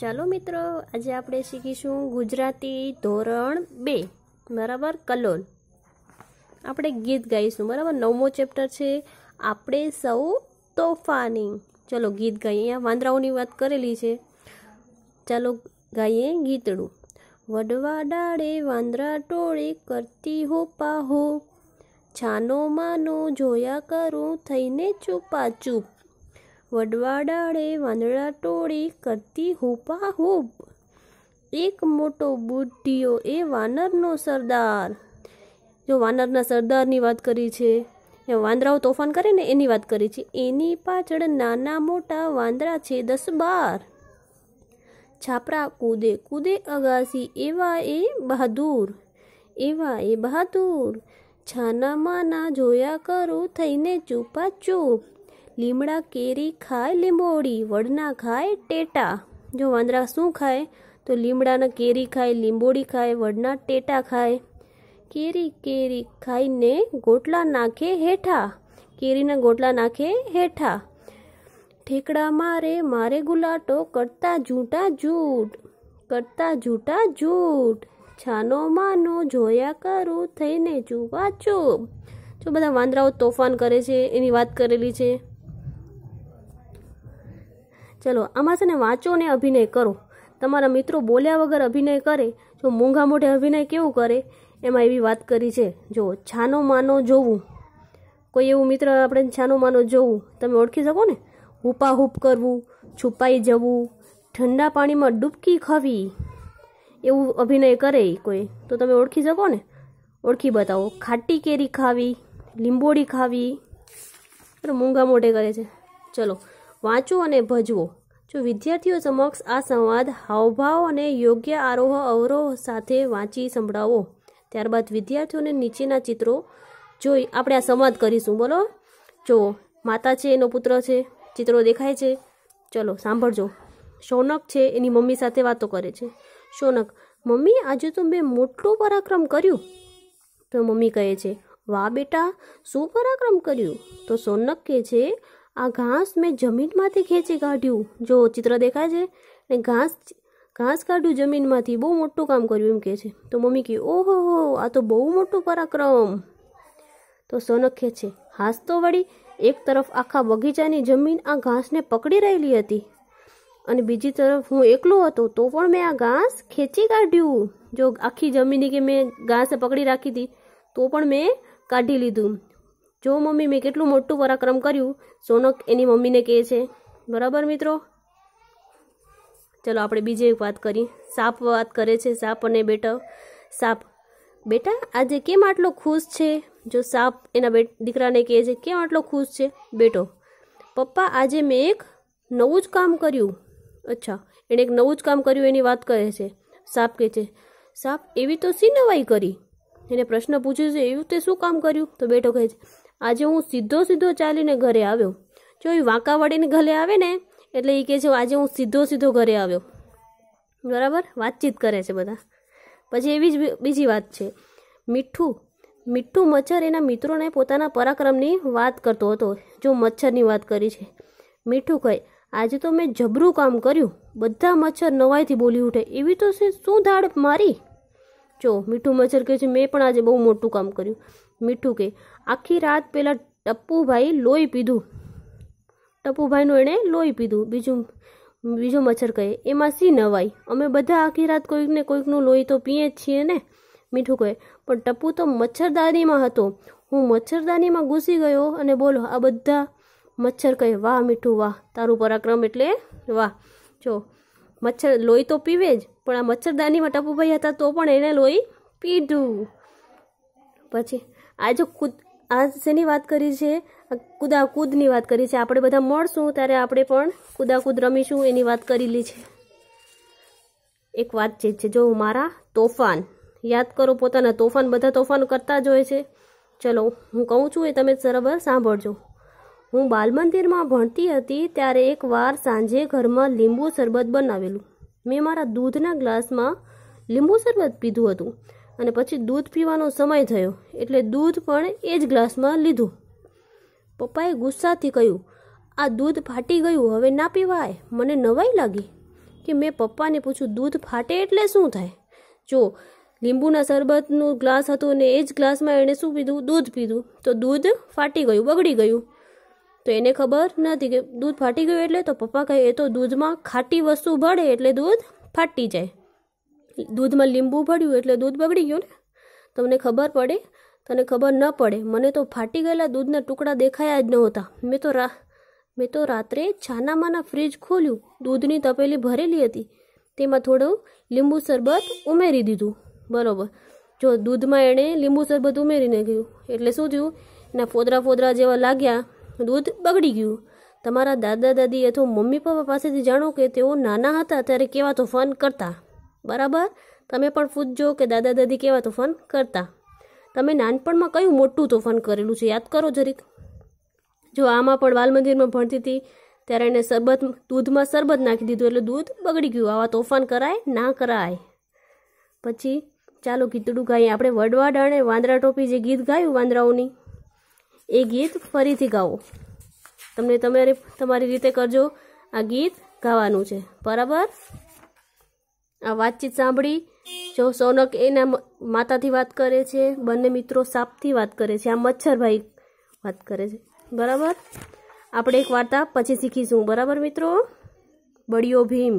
ચાલો મિત્રો આજે આપણે શીખીશું ગુજરાતી ધોરણ બે બરાબર કલોલ આપણે ગીત ગાઈશું બરાબર નવમો ચેપ્ટર છે આપણે સૌ તોફાની ચલો ગીત ગાઈએ અહીંયા વાંદરાઓની વાત કરેલી છે ચાલો ગાઈએ ગીતડું વડવા ડાળે વાંદરા ટોળી કરતી હો પાહો છાનો માનો જોયા કરું થઈને ચૂપા ચૂપ વડવાડાળે વાંદડા ટોળી કરતી હુપા હુપ એક મોટો બુઢીઓ એ વાનરનો સરદાર જો વાનરના સરદારની વાત કરી છે વાંદરાઓ તોફાન કરે ને એની વાત કરી છે એની પાછળ નાના મોટા વાંદરા છે દસ બાર છાપરા કૂદે કૂદે અગાસી એવા એ બહાદુર એવા એ બહાદુર છાનામાના જોયા કરું થઈને ચૂપા ચૂપ લીમડા કેરી ખાય લીંબોળી વડના ખાય ટેટા જો વાંદરા શું ખાય તો લીમડાના કેરી ખાય લીંબોળી ખાય વડના ટેટા ખાય કેરી કેરી ખાઈને ગોટલા નાખે હેઠા કેરીના ગોટલા નાખે હેઠા ઠેકડા મારે મારે ગુલાટો કરતા જૂટા જૂટ કરતા જૂટા જૂટ છાનો માનો જોયા કરું થઈને ચૂપા ચૂપ જો બધા વાંદરાઓ તોફાન કરે છે એની વાત કરેલી છે ચલો આમાં છે ને વાંચો ને અભિનય કરો તમારા મિત્રો બોલ્યા વગર અભિનય કરે જો મૂંઘા મોઢે અભિનય કેવું કરે એમાં એવી વાત કરી છે જો છાનો માનો જોવું કોઈ એવું મિત્ર આપણે છાનો માનો જોવું તમે ઓળખી શકો ને હુપાહુપ કરવું છુપાઈ જવું ઠંડા પાણીમાં ડૂબકી ખાવી એવું અભિનય કરે કોઈ તો તમે ઓળખી શકો ને ઓળખી બતાવો ખાટી કેરી ખાવી લીંબોડી ખાવી મૂંગા મોઢે કરે છે ચલો વાંચો અને ભજવો જો વિદ્યાર્થીઓ સમક્ષ આ સંવાદ હાવભાવ અને યોગ્ય આરોહ અવરોહ સાથે વાંચી સંભળાવો ત્યારબાદ વિદ્યાર્થીઓને નીચેના ચિત્રો જોઈ આપણે આ સંવાદ કરીશું બોલો જો માતા છે એનો પુત્ર છે ચિત્રો દેખાય છે ચલો સાંભળજો શૌનક છે એની મમ્મી સાથે વાતો કરે છે શૌનક મમ્મી આજે તો મેં મોટો પરાક્રમ કર્યું તો મમ્મી કહે છે વાહ બેટા શું પરાક્રમ કર્યું તો શૌનક કહે છે આ ઘાસ મેં જમીનમાંથી ખેંચી કાઢ્યું જો ચિત્ર દેખાય છે ને ઘાસ ઘાસ કાઢ્યું જમીનમાંથી બહુ મોટું કામ કર્યું એમ કહે છે તો મમ્મી કહે ઓહો હો આ તો બહુ મોટું પરાક્રમ તો સોનક કહે છે હાસ તો વળી એક તરફ આખા બગીચાની જમીન આ ઘાસને પકડી રહેલી હતી અને બીજી તરફ હું એકલો હતો તો પણ મેં આ ઘાસ ખેંચી કાઢ્યું જો આખી જમીની કે મેં ઘાસ પકડી રાખી હતી તો પણ મેં કાઢી લીધું જો મમ્મી મેં કેટલું મોટું પરાક્રમ કર્યું સોનક એની મમ્મીને કહે છે બરાબર મિત્રો ચલો આપણે બીજી એક વાત કરી સાપ વાત કરે છે સાપ અને બેટા સાપ બેટા આજે કેમ આટલો ખુશ છે જો સાપ એના બેટ દીકરાને કહે છે કેમ આટલો ખુશ છે બેટો પપ્પા આજે મેં એક નવું જ કામ કર્યું અચ્છા એણે એક નવું જ કામ કર્યું એની વાત કહે છે સાપ કહે છે સાપ એવી તો સી નવાઈ કરી એને પ્રશ્ન પૂછ્યો છે એવું તે શું કામ કર્યું તો બેટો કહે છે આજે હું સીધો સીધો ચાલીને ઘરે આવ્યો જો એ વાંકાવાળીને ઘરે આવે ને એટલે એ કહે છે આજે હું સીધો સીધો ઘરે આવ્યો બરાબર વાતચીત કરે છે બધા પછી એવી જ બીજી વાત છે મીઠું મીઠું મચ્છર એના મિત્રોને પોતાના પરાક્રમની વાત કરતો હતો જો મચ્છરની વાત કરી છે મીઠું કહે આજે તો મેં જબરું કામ કર્યું બધા મચ્છર નવાઈથી બોલી ઉઠે એવી તો શું ધાડ મારી જો મીઠું મચ્છર કહે છે મેં પણ આજે બહુ મોટું કામ કર્યું મીઠું કે આખી રાત પેલા ટપ્પુભાઈ લોહી પીધું ટપ્પુભાઈનું એણે લોહી પીધું બીજું બીજો મચ્છર કહે એમાં સી નવાઈ અમે બધા આખી રાત કોઈકને કોઈકનું લોહી તો પીએ જ છીએ ને મીઠું કહે પણ ટપ્પુ તો મચ્છરદાનીમાં હતો હું મચ્છરદાનીમાં ઘૂસી ગયો અને બોલો આ બધા મચ્છર કહે વાહ મીઠું વાહ તારું પરાક્રમ એટલે વાહ જો મચ્છર લોહી તો પીવે જ પણ આ મચ્છરદાનીમાં ટપ્પુભાઈ હતા તો પણ એને લોહી પીધું પછી આ જો કૂદ આ શેની વાત કરી છે કૂદાકૂદની વાત કરી છે આપણે બધા મળશું ત્યારે આપણે પણ કૂદાકૂદ રમીશું એની વાત કરેલી છે એક વાતચીત છે જો મારા તોફાન યાદ કરો પોતાના તોફાન બધા તોફાન કરતા જ હોય છે ચલો હું કહું છું એ તમે બરાબર સાંભળજો હું બાલમંદિરમાં ભણતી હતી ત્યારે એકવાર સાંજે ઘરમાં લીંબુ શરબત બનાવેલું મેં મારા દૂધના ગ્લાસમાં લીંબુ શરબત પીધું હતું અને પછી દૂધ પીવાનો સમય થયો એટલે દૂધ પણ એ જ ગ્લાસમાં લીધું પપ્પાએ ગુસ્સાથી કહ્યું આ દૂધ ફાટી ગયું હવે ના પીવાય મને નવાઈ લાગી કે મેં પપ્પાને પૂછ્યું દૂધ ફાટે એટલે શું થાય જો લીંબુના શરબતનું ગ્લાસ હતું અને એ જ ગ્લાસમાં એણે શું પીધું દૂધ પીધું તો દૂધ ફાટી ગયું બગડી ગયું તો એને ખબર નથી કે દૂધ ફાટી ગયું એટલે તો પપ્પા કહે એ તો દૂધમાં ખાટી વસ્તુ ભળે એટલે દૂધ ફાટી જાય દૂધમાં લીંબુ પડ્યું એટલે દૂધ બગડી ગયું ને તમને ખબર પડે તને ખબર ન પડે મને તો ફાટી ગયેલા દૂધના ટુકડા દેખાયા જ નહોતા મેં તો રા મેં તો રાત્રે છાનામાના ફ્રીજ ખોલ્યું દૂધની તપેલી ભરેલી હતી તેમાં થોડું લીંબુ શરબત ઉમેરી દીધું બરાબર જો દૂધમાં એણે લીંબુ શરબત ઉમેરીને ગયું એટલે શું થયું એના ફોદરા ફોદરા જેવા લાગ્યા દૂધ બગડી ગયું તમારા દાદા દાદી અથવા મમ્મી પપ્પા પાસેથી જાણો કે તેઓ નાના હતા ત્યારે કેવા તોફાન કરતા બરાબર તમે પણ પૂછજો કે દાદા દાદી કેવા તોફાન કરતા તમે નાનપણમાં કયું મોટું તોફાન કરેલું છે યાદ કરો જરીક જો આમાં પણ બાલ ભણતી હતી ત્યારે એને શરબત દૂધમાં શરબત નાખી દીધું એટલે દૂધ બગડી ગયું આવા તોફાન કરાય ના કરાય પછી ચાલો ગીતડું ગાઈએ આપણે વડવાડ અને વાંદરા ટોપી જે ગીત ગાયું વાંદરાઓની એ ગીત ફરીથી ગાઓ તમને તમારી તમારી રીતે કરજો આ ગીત ગાવાનું છે બરાબર આ વાતચીત સાંભળી જો સોનક એના માતાથી વાત કરે છે બંને મિત્રો સાપથી વાત કરે છે આ મચ્છરભાઈ વાત કરે છે બરાબર આપણે એક વાર્તા પછી શીખીશું બરાબર મિત્રો બળિયો ભીમ